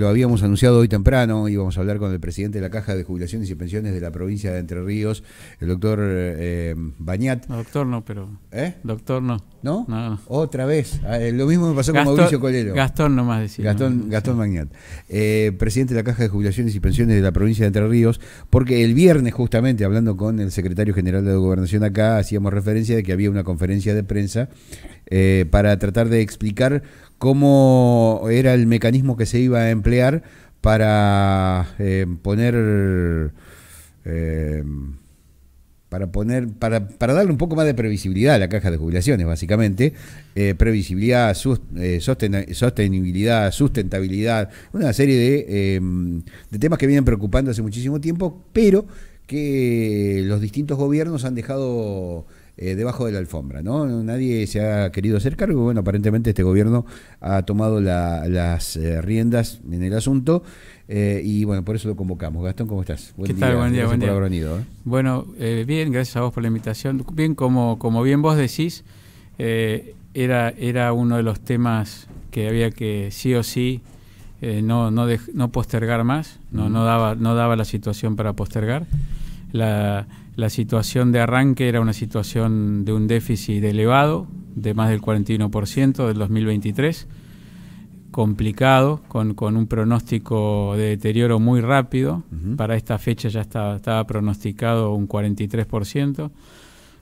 Lo habíamos anunciado hoy temprano, íbamos a hablar con el presidente de la Caja de Jubilaciones y Pensiones de la provincia de Entre Ríos, el doctor eh, Bañat. No, doctor no, pero... ¿Eh? Doctor no. ¿No? No. Otra vez. Ah, eh, lo mismo me pasó con Mauricio Colero. Gastón nomás decía. Gastón, Gastón Bañat. Eh, presidente de la Caja de Jubilaciones y Pensiones de la provincia de Entre Ríos, porque el viernes justamente, hablando con el secretario general de la Gobernación acá, hacíamos referencia de que había una conferencia de prensa eh, para tratar de explicar cómo era el mecanismo que se iba a emplear para eh, eh, poner... para poner, para, darle un poco más de previsibilidad a la caja de jubilaciones, básicamente, previsibilidad, sostenibilidad, sustentabilidad, una serie de, em, de, temas que vienen preocupando hace muchísimo tiempo, pero que los distintos gobiernos han dejado eh, debajo de la alfombra, ¿no? Nadie se ha querido hacer cargo. Bueno, aparentemente este gobierno ha tomado las eh, riendas en el asunto eh, y bueno, por eso lo convocamos. Gastón, ¿cómo estás? Buen ¿Qué día. tal? Buen día, buen día. Bueno, bien, gracias a vos por la invitación. Bien, como, como bien vos decís, era, era uno de los temas que había que sí o sí no, no, no postergar más, no, no, daba, no daba la situación para postergar. La, la situación de arranque era una situación de un déficit elevado, de más del 41% del 2023, complicado, con, un pronóstico de deterioro muy rápido. Para esta fecha ya estaba, pronosticado un 43%,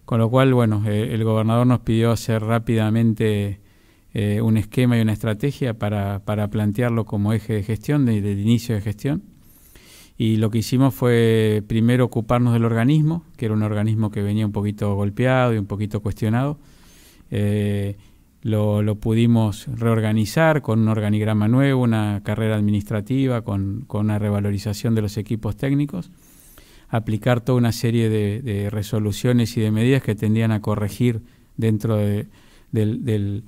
con lo cual, bueno, eh, el gobernador nos pidió hacer rápidamente eh, un esquema y una estrategia para, para plantearlo como eje de gestión, desde el inicio de gestión y lo que hicimos fue primero ocuparnos del organismo, que era un organismo que venía un poquito golpeado y un poquito cuestionado. Eh, lo, pudimos reorganizar con un organigrama nuevo, una carrera administrativa, con, una revalorización de los equipos técnicos, aplicar toda una serie de, resoluciones y de medidas que tendían a corregir dentro del,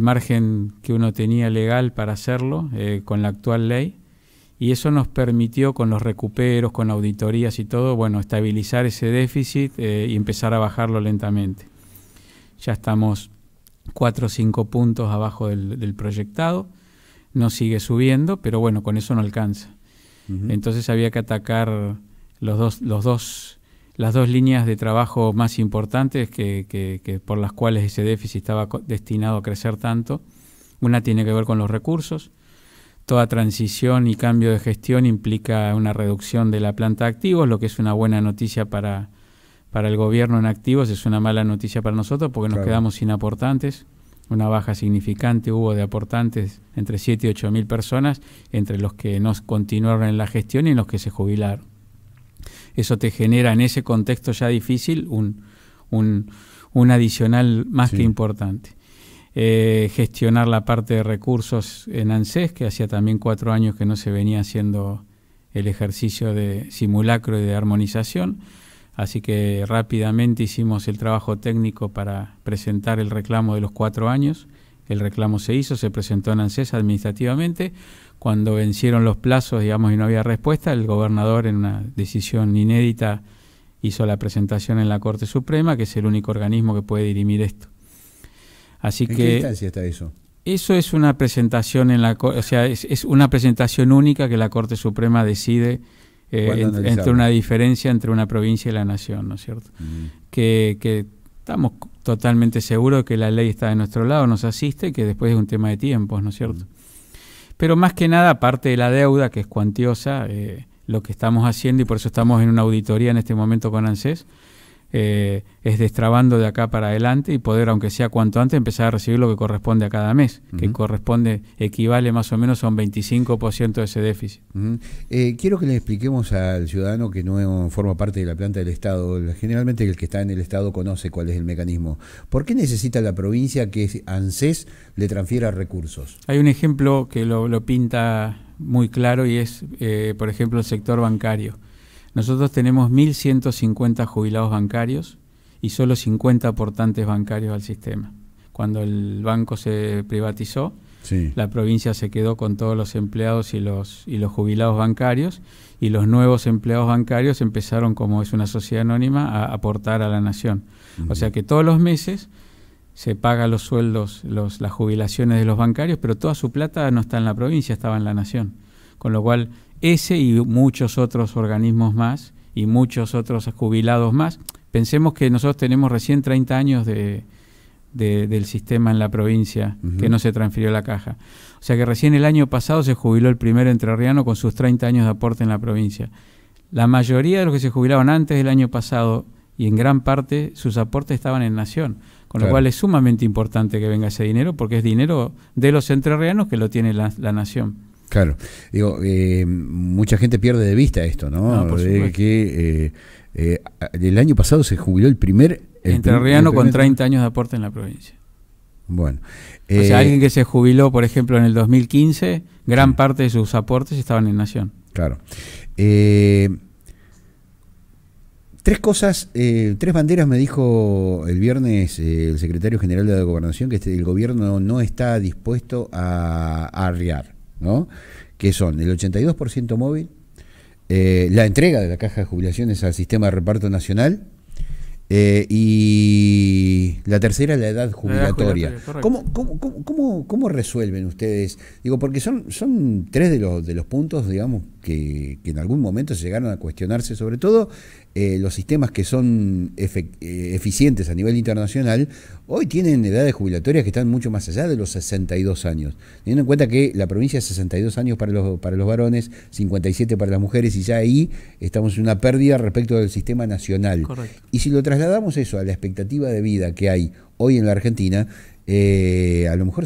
margen que uno tenía legal para hacerlo eh, con la actual ley y eso nos permitió con los recuperos, con auditorías y todo, bueno, estabilizar ese déficit eh, y empezar a bajarlo lentamente. Ya estamos cuatro o cinco puntos abajo del, proyectado, no sigue subiendo, pero bueno, con eso no alcanza. Entonces había que atacar los dos, los dos, las dos líneas de trabajo más importantes que por las cuales ese déficit estaba destinado a crecer tanto. Una tiene que ver con los recursos, Toda transición y cambio de gestión implica una reducción de la planta de activos, lo que es una buena noticia para, el gobierno en activos, es una mala noticia para nosotros porque nos quedamos sin aportantes. Una baja significante hubo de aportantes entre 7 y 8 mil personas, entre los que no continuaron en la gestión y los que se jubilaron. Eso te genera en ese contexto ya difícil un, adicional más que importante. Eh, gestionar la parte de recursos en ANSES, que hacía también cuatro años que no se venía haciendo el ejercicio de simulacro y de armonización. Así que rápidamente hicimos el trabajo técnico para presentar el reclamo de los cuatro años. El reclamo se hizo, se presentó en ANSES administrativamente. Cuando vencieron los plazos, digamos, y no había respuesta, el gobernador, en una decisión inédita, hizo la presentación en la Corte Suprema, que es el único organismo que puede dirimir esto. Así que, qué está eso? Eso es una presentación en la, o sea, es, una presentación única que la Corte Suprema decide eh, entre una diferencia entre una provincia y la nación, ¿no es cierto? Mm. que, estamos totalmente seguros que la ley está de nuestro lado, nos asiste, que después es un tema de tiempos, ¿no es cierto? Mm. Pero más que nada, aparte de la deuda, que es cuantiosa, eh, lo que estamos haciendo, y por eso estamos en una auditoría en este momento con ANSES, eh, es destrabando de acá para adelante y poder, aunque sea cuanto antes, empezar a recibir lo que corresponde a cada mes, que corresponde, equivale más o menos a un 25% de ese déficit. Eh, quiero que le expliquemos al ciudadano que no forma parte de la planta del Estado, generalmente el que está en el Estado conoce cuál es el mecanismo. ¿Por qué necesita la provincia que ANSES le transfiera recursos? Hay un ejemplo que lo, lo pinta muy claro y es, eh, por ejemplo, el sector bancario. Nosotros tenemos 1.150 jubilados bancarios y solo 50 aportantes bancarios al sistema. Cuando el banco se privatizó, la provincia se quedó con todos los empleados y los, y los jubilados bancarios y los nuevos empleados bancarios empezaron, como es una sociedad anónima, a aportar a la nación. O sea que todos los meses se pagan los sueldos, los, las jubilaciones de los bancarios, pero toda su plata no está en la provincia, estaba en la nación. Con lo cual ese y muchos otros organismos más y muchos otros jubilados más. Pensemos que nosotros tenemos recién 30 años de, del sistema en la provincia, que no se transfirió a la caja. O sea que recién el año pasado se jubiló el primer entrerriano con sus 30 años de aporte en la provincia. La mayoría de los que se jubilaban antes del año pasado y en gran parte sus aportes estaban en Nación, con lo cual es sumamente importante que venga ese dinero porque es dinero de los entrerrianos que lo tiene la Nación. Claro, digo, eh, mucha gente pierde de vista esto, ¿no? Eh, eh, el año pasado se jubiló el primer... El Entrerriano con 30 años de aporte en la provincia. Bueno. o sea, alguien que se jubiló, por ejemplo, en el 2015, gran parte de sus aportes estaban en Nación. Claro. Tres cosas, tres banderas me dijo el viernes el secretario general de la gobernación que este, el gobierno no está dispuesto a arriar. ¿no? que son el 82% móvil, eh, la entrega de la caja de jubilaciones al sistema de reparto nacional, eh, y la tercera, la edad jubilatoria. La edad ¿Cómo, cómo, resuelven ustedes? Digo, porque son, son tres de los, de los puntos, digamos, que, que en algún momento se llegaron a cuestionarse, sobre todo eh, los sistemas que son eh, eficientes a nivel internacional, hoy tienen edades jubilatorias que están mucho más allá de los 62 años. Teniendo en cuenta que la provincia es 62 años para los, para los varones, 57 para las mujeres, y ya ahí estamos en una pérdida respecto del sistema nacional. Y si lo trasladamos eso a la expectativa de vida que hay hoy en la Argentina, eh, a lo mejor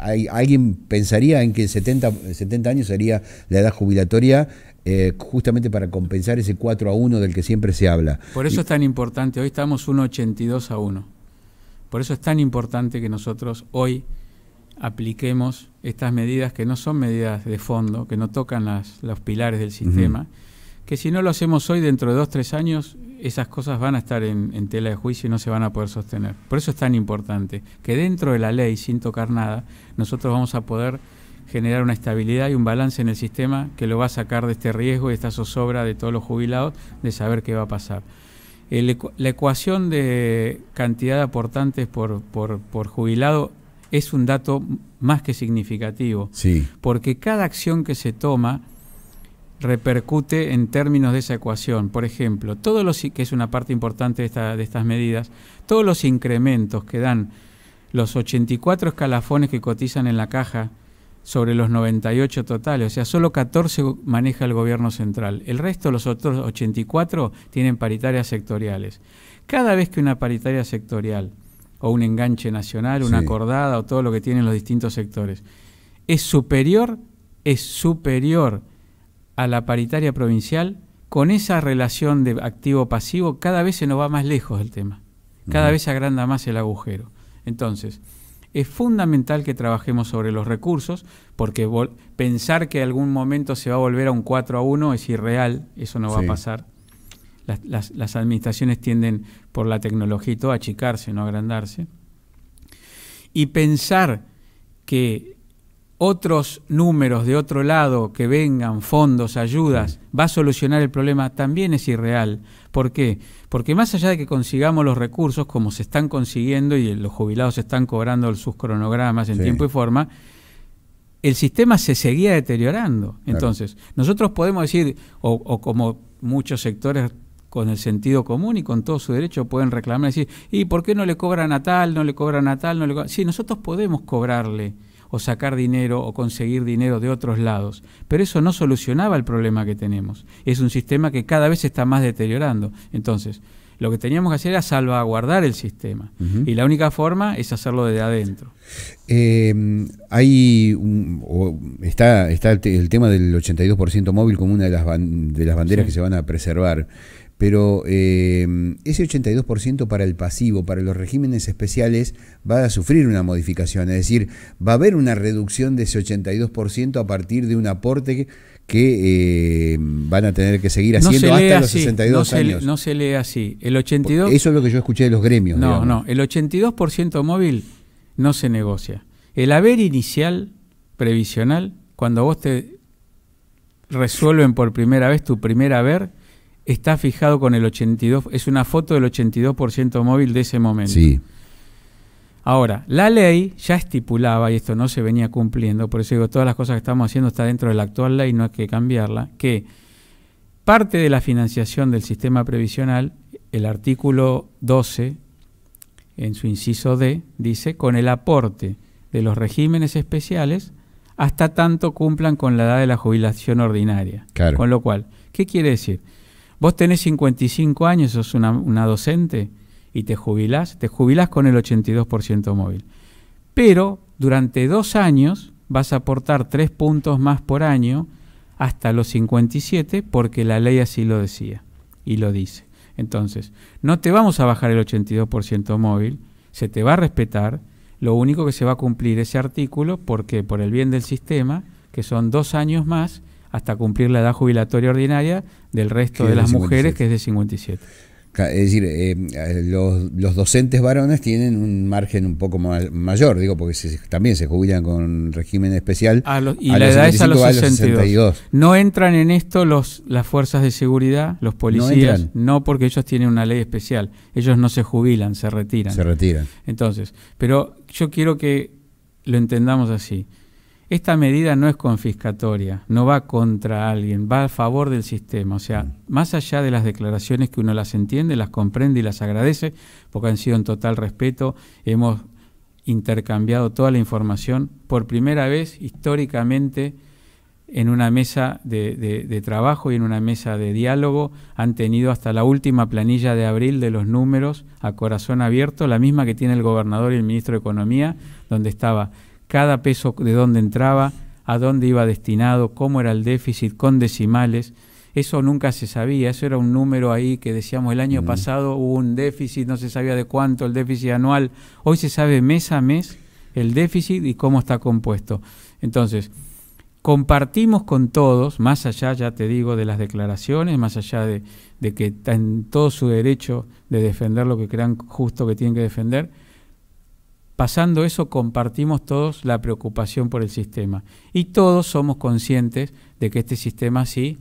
hay, alguien pensaría en que 70, 70 años sería la edad jubilatoria eh, justamente para compensar ese 4 a 1 del que siempre se habla. Por eso es tan importante, hoy estamos un 82 a 1. Por eso es tan importante que nosotros hoy apliquemos estas medidas que no son medidas de fondo, que no tocan las, los pilares del sistema, que si no lo hacemos hoy, dentro de dos, tres años, esas cosas van a estar en, tela de juicio y no se van a poder sostener. Por eso es tan importante que dentro de la ley, sin tocar nada, nosotros vamos a poder generar una estabilidad y un balance en el sistema que lo va a sacar de este riesgo y esta zozobra de todos los jubilados de saber qué va a pasar. la ecuación de cantidad de aportantes por, por, por jubilado es un dato más que significativo, sí. porque cada acción que se toma repercute en términos de esa ecuación. Por ejemplo, todos los, que es una parte importante de, estas medidas, todos los incrementos que dan los 84 escalafones que cotizan en la caja sobre los 98 totales, o sea, solo 14 maneja el gobierno central. El resto, los otros 84, tienen paritarias sectoriales. Cada vez que una paritaria sectorial o un enganche nacional, una acordada o todo lo que tienen los distintos sectores es superior, es superior a la paritaria provincial, con esa relación de activo-pasivo cada vez se nos va más lejos el tema, cada vez agranda más el agujero. Entonces, es fundamental que trabajemos sobre los recursos, porque pensar que algún momento se va a volver a un 4 a 1 es irreal, eso no va a pasar. Las, las, administraciones tienden por la tecnología y todo a achicarse, no a agrandarse. Y pensar que otros números de otro lado que vengan, fondos, ayudas, va a solucionar el problema, también es irreal. ¿Por qué? Porque más allá de que consigamos los recursos como se están consiguiendo y los jubilados están cobrando sus cronogramas en tiempo y forma, el sistema se seguía deteriorando. Entonces, nosotros podemos decir, o, como muchos sectores con el sentido común y con todo su derecho pueden reclamar y decir, ¿y por qué no le cobran a tal, no le cobran a tal, no le Sí, nosotros podemos cobrarle o sacar dinero o conseguir dinero de otros lados. Pero eso no solucionaba el problema que tenemos. Es un sistema que cada vez está más deteriorando. Entonces, lo que teníamos que hacer era salvaguardar el sistema. Y la única forma es hacerlo desde adentro. Em, hay o está, está el, tema del 82% móvil como una de las, de las banderas que se van a preservar pero em, ese 82% para el pasivo, para los regímenes especiales, va a sufrir una modificación, es decir, va a haber una reducción de ese 82% a partir de un aporte que, em, van a tener que seguir haciendo hasta los 62 no años. No se lee así. El 82, Eso es lo que yo escuché de los gremios. No, no, el 82% móvil no se negocia. El haber inicial previsional, cuando vos te resuelven por primera vez tu primer haber, está fijado con el 82, es una foto del 82% móvil de ese momento. Sí. Ahora, la ley ya estipulaba, y esto no se venía cumpliendo, por eso digo, todas las cosas que estamos haciendo está dentro de la actual ley, no hay que cambiarla, que parte de la financiación del sistema previsional, el artículo 12, en su inciso D, dice, con el aporte de los regímenes especiales hasta tanto cumplan con la edad de la jubilación ordinaria. Claro. Con lo cual, ¿qué quiere decir? Vos tenés 55 años, sos una, docente y te jubilás, te jubilás con el 82% móvil. Pero durante dos años vas a aportar tres puntos más por año hasta los 57 porque la ley así lo decía y lo dice. Entonces, no te vamos a bajar el 82% móvil, se te va a respetar, lo único que se va a cumplir ese artículo, porque por el bien del sistema, que son dos años más, hasta cumplir la edad jubilatoria ordinaria del resto de las mujeres, que es de 57. Es decir, eh, los, los, docentes varones tienen un margen un poco mayor, digo, porque también se jubilan con régimen especial. A y la edad es a los, 62. No entran en esto los, las fuerzas de seguridad, los policías, no, no, porque ellos tienen una ley especial. Ellos no se jubilan, se retiran. Se retiran. Entonces, pero yo quiero que lo entendamos así. Esta medida no es confiscatoria, no va contra alguien, va a favor del sistema. O sea, más allá de las declaraciones que uno las entiende, las comprende y las agradece, porque han sido en total respeto, hemos intercambiado toda la información por primera vez históricamente en una mesa de, trabajo y en una mesa de diálogo. Han tenido hasta la última planilla de abril de los números a corazón abierto, la misma que tiene el gobernador y el ministro de Economía, donde estaba cada peso de dónde entraba, a dónde iba destinado, cómo era el déficit, con decimales. Eso nunca se sabía, eso era un número ahí que decíamos el año pasado hubo un déficit, no se sabía de cuánto el déficit anual. Hoy se sabe mes a mes el déficit y cómo está compuesto. Entonces, compartimos con todos, más allá, ya te digo, de las declaraciones, más allá de, de que está en todo su derecho de defender lo que crean justo que tienen que defender, Pasando eso compartimos todos la preocupación por el sistema y todos somos conscientes de que este sistema sí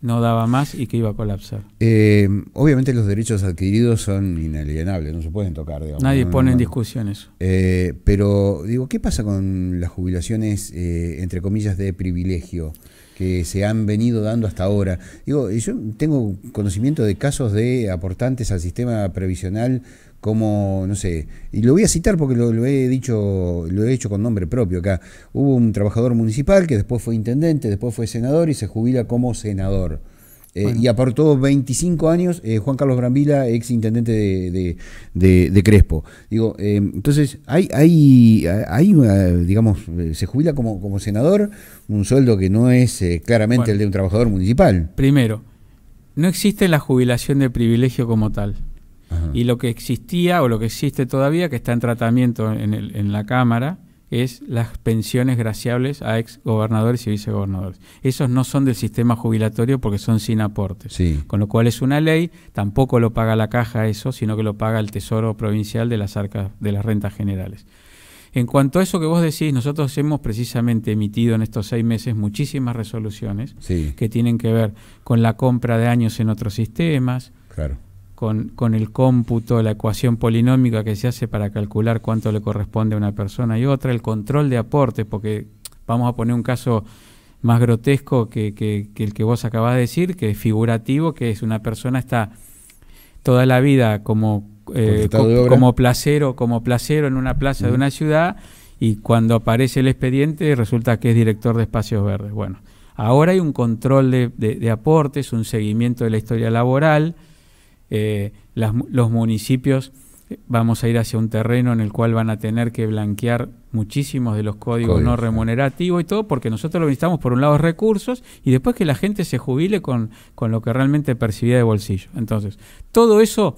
no daba más y que iba a colapsar. Eh, obviamente los derechos adquiridos son inalienables, no se pueden tocar. Digamos, Nadie pone en discusión eso. Eh, pero digo, ¿qué pasa con las jubilaciones, eh, entre comillas, de privilegio? que se han venido dando hasta ahora. yo tengo conocimiento de casos de aportantes al sistema previsional como, no sé, y lo voy a citar porque lo, he dicho, lo he hecho con nombre propio acá. Hubo un trabajador municipal que después fue intendente, después fue senador y se jubila como senador. Eh, y aportó 25 años eh, Juan Carlos Brambila, ex intendente de, Crespo. Digo, eh, entonces, hay, hay, hay digamos, se jubila como, como senador un sueldo que no es claramente el de un trabajador municipal. Primero, no existe la jubilación de privilegio como tal. Y lo que existía o lo que existe todavía, que está en tratamiento en, en la Cámara, es las pensiones graciables a ex gobernadores y vicegobernadores. Esos no son del sistema jubilatorio porque son sin aportes. Con lo cual es una ley, tampoco lo paga la caja eso, sino que lo paga el Tesoro Provincial de las arcas de las rentas generales. En cuanto a eso que vos decís, nosotros hemos precisamente emitido en estos seis meses muchísimas resoluciones que tienen que ver con la compra de años en otros sistemas, claro con, el cómputo, la ecuación polinómica que se hace para calcular cuánto le corresponde a una persona y otra, el control de aportes, porque vamos a poner un caso más grotesco que, el que vos acabás de decir, que es figurativo, que es una persona está toda la vida como, eh, como placero, como placero en una plaza de una ciudad y cuando aparece el expediente resulta que es director de espacios verdes. Bueno, ahora hay un control de aportes, un seguimiento de la historia laboral, eh, los municipios vamos a ir hacia un terreno en el cual van a tener que blanquear muchísimos de los códigos, no remunerativos y todo, porque nosotros lo necesitamos por un lado recursos y después que la gente se jubile con, con lo que realmente percibía de bolsillo. Entonces, todo eso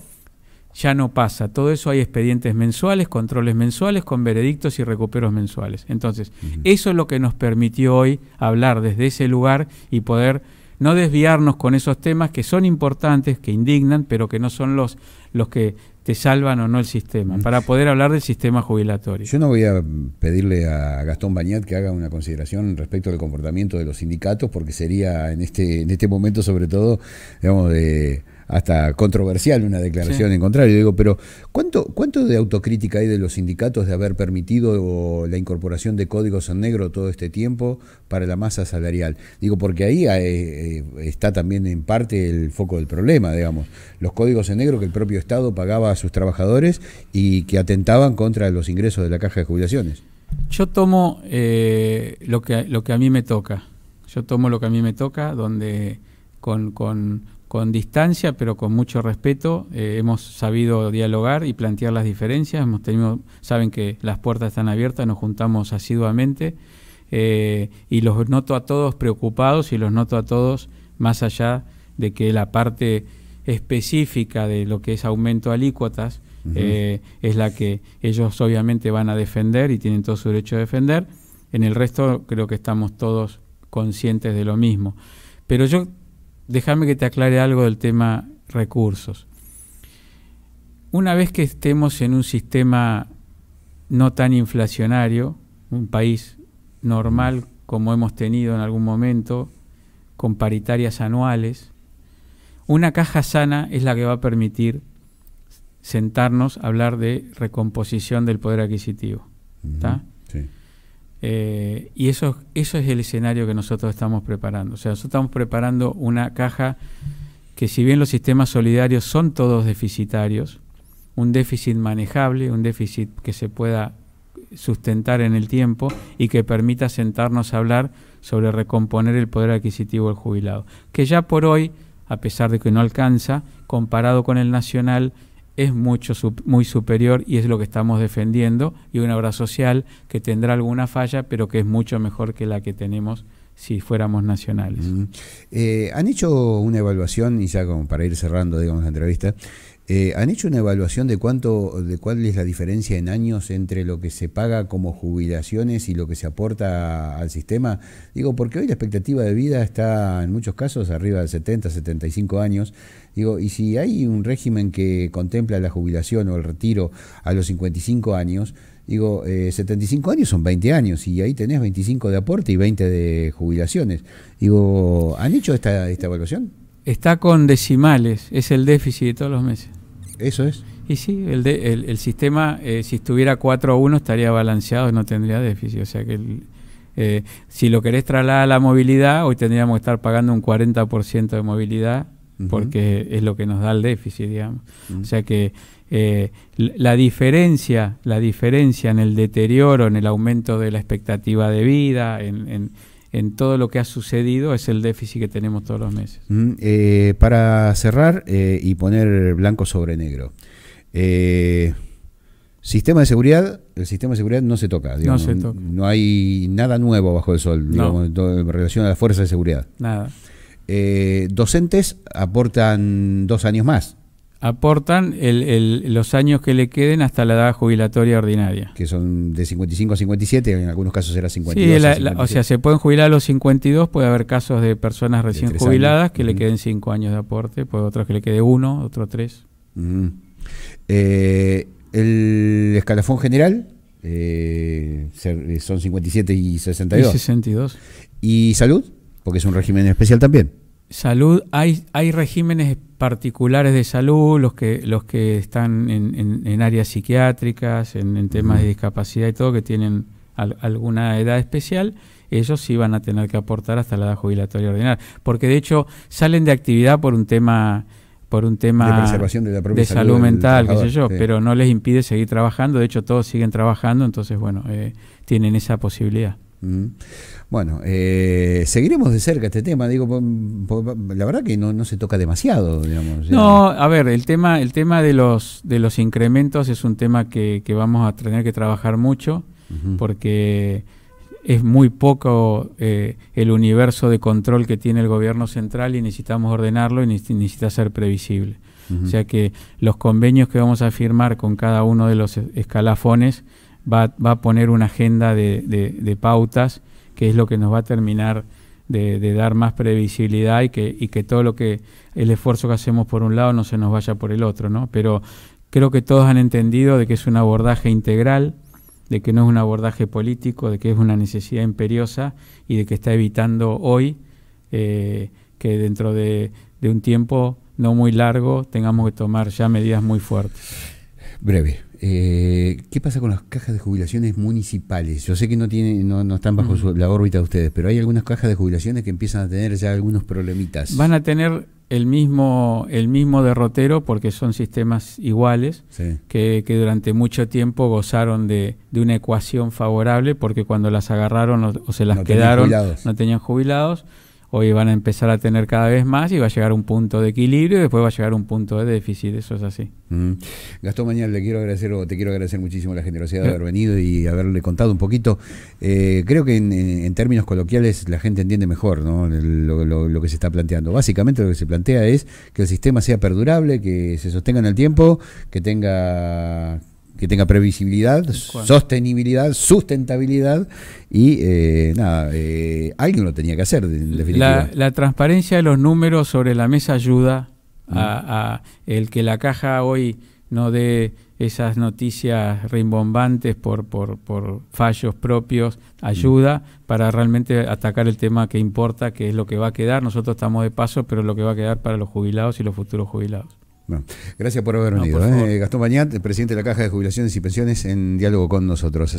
ya no pasa. Todo eso hay expedientes mensuales, controles mensuales, con veredictos y recuperos mensuales. Entonces, eso es lo que nos permitió hoy hablar desde ese lugar y poder no desviarnos con esos temas que son importantes, que indignan, pero que no son los, los que te salvan o no el sistema, mm. para poder hablar del sistema jubilatorio. Yo no voy a pedirle a Gastón Bañat que haga una consideración respecto al comportamiento de los sindicatos, porque sería en este, en este momento sobre todo, digamos, de hasta controversial una declaración en contrario. digo, pero ¿cuánto, ¿cuánto de autocrítica hay de los sindicatos de haber permitido la incorporación de códigos en negro todo este tiempo para la masa salarial? Digo, porque ahí eh, eh, está también en parte el foco del problema, digamos. Los códigos en negro que el propio Estado pagaba a sus trabajadores y que atentaban contra los ingresos de la caja de jubilaciones. Yo tomo eh, lo, que, lo que a mí me toca. Yo tomo lo que a mí me toca, donde con con distancia, pero con mucho respeto. Eh, hemos sabido dialogar y plantear las diferencias. Hemos tenido, saben que las puertas están abiertas, nos juntamos asiduamente eh, y los noto a todos preocupados y los noto a todos más allá de que la parte específica de lo que es aumento de alícuotas eh, es la que ellos obviamente van a defender y tienen todo su derecho a defender. En el resto creo que estamos todos conscientes de lo mismo. Pero yo déjame que te aclare algo del tema recursos. Una vez que estemos en un sistema no tan inflacionario, un país normal como hemos tenido en algún momento, con paritarias anuales, una caja sana es la que va a permitir sentarnos a hablar de recomposición del poder adquisitivo. Eh, y eso, eso es el escenario que nosotros estamos preparando. O sea, nosotros estamos preparando una caja que si bien los sistemas solidarios son todos deficitarios, un déficit manejable, un déficit que se pueda sustentar en el tiempo y que permita sentarnos a hablar sobre recomponer el poder adquisitivo del jubilado, que ya por hoy, a pesar de que no alcanza, comparado con el nacional, es mucho, muy superior y es lo que estamos defendiendo, y una obra social que tendrá alguna falla, pero que es mucho mejor que la que tenemos si fuéramos nacionales. Eh, han hecho una evaluación, y ya como para ir cerrando digamos, la entrevista, eh, ¿Han hecho una evaluación de cuánto, de cuál es la diferencia en años entre lo que se paga como jubilaciones y lo que se aporta al sistema? Digo, porque hoy la expectativa de vida está en muchos casos arriba de 70, 75 años. Digo, y si hay un régimen que contempla la jubilación o el retiro a los 55 años, digo, 75 eh, años son 20 años y ahí tenés 25 de aporte y 20 de jubilaciones. Digo, ¿han hecho esta, esta evaluación? Está con decimales, es el déficit de todos los meses. ¿Eso es? Y sí, el, el, sistema, eh, si estuviera 4 a 1, estaría balanceado, no tendría déficit. O sea que eh, si lo querés trasladar a la movilidad, hoy tendríamos que estar pagando un 40% de movilidad, porque es lo que nos da el déficit, digamos. O sea que eh, la diferencia, la diferencia en el deterioro, en el aumento de la expectativa de vida, en en todo lo que ha sucedido es el déficit que tenemos todos los meses. Eh, para cerrar eh, y poner blanco sobre negro. Eh, sistema de seguridad, el sistema de seguridad no se toca. no hay nada nuevo bajo el sol en relación a las fuerzas de seguridad. Nada. docentes aportan dos años más aportan los años que le queden hasta la edad jubilatoria ordinaria. Que son de 55 a 57, en algunos casos era 52. o sea, se pueden jubilar a los 52, puede haber casos de personas recién jubiladas que le queden 5 años de aporte, puede otros que le quede 1, otro 3. Eh, el escalafón general eh, eh, son 57 y 62. Y 62. ¿Y salud? Porque es un régimen especial también. Salud, hay, hay regímenes especiales particulares de salud, los que, los que están en, en, áreas psiquiátricas, en, temas de discapacidad y todo, que tienen alguna edad especial, ellos sí van a tener que aportar hasta la edad jubilatoria ordinaria. Porque de hecho salen de actividad por un tema por un tema de, salud, mental, qué sé yo, pero no les impide seguir trabajando, de hecho todos siguen trabajando, entonces bueno, eh, tienen esa posibilidad. Bueno, eh, seguiremos de cerca este tema, digo, la verdad que no, se toca demasiado, digamos. No, a ver, el tema, el tema de los de los incrementos es un tema que, vamos a tener que trabajar mucho, porque es muy poco eh, el universo de control que tiene el gobierno central y necesitamos ordenarlo y necesita ser previsible. O sea que los convenios que vamos a firmar con cada uno de los escalafones va, va a poner una agenda de, pautas, que es lo que nos va a terminar de, dar más previsibilidad y que, y que todo lo que el esfuerzo que hacemos por un lado no se nos vaya por el otro, ¿no? Pero creo que todos han entendido de que es un abordaje integral, de que no es un abordaje político, de que es una necesidad imperiosa y de que está evitando hoy eh, que dentro de un tiempo no muy largo tengamos que tomar ya medidas muy fuertes. Breve. Eh, ¿Qué pasa con las cajas de jubilaciones municipales? Yo sé que no, tienen, no, están bajo mm. la órbita de ustedes, pero hay algunas cajas de jubilaciones que empiezan a tener ya algunos problemitas. Van a tener el mismo, el mismo derrotero porque son sistemas iguales que, durante mucho tiempo gozaron de, una ecuación favorable porque cuando las agarraron o, se las quedaron no tenían jubilados hoy van a empezar a tener cada vez más y va a llegar un punto de equilibrio y después va a llegar un punto de déficit, eso es así. Mm. Gastón Mañal, le quiero agradecer te quiero agradecer muchísimo la generosidad de haber venido y haberle contado un poquito. Eh, creo que en, términos coloquiales la gente entiende mejor lo, que se está planteando. Básicamente lo que se plantea es que el sistema sea perdurable, que se sostenga en el tiempo, que tenga que tenga previsibilidad, sostenibilidad, sustentabilidad y eh, nada, eh, alguien lo tenía que hacer, La, transparencia de los números sobre la mesa ayuda mm. a, el que la caja hoy no dé esas noticias rimbombantes por, por, fallos propios, mm. ayuda para realmente atacar el tema que importa, que es lo que va a quedar. Nosotros estamos de paso, pero lo que va a quedar para los jubilados y los futuros jubilados gracias por haber venido. ¿eh? Gastón Bañat, presidente de la Caja de Jubilaciones y Pensiones, en diálogo con nosotros.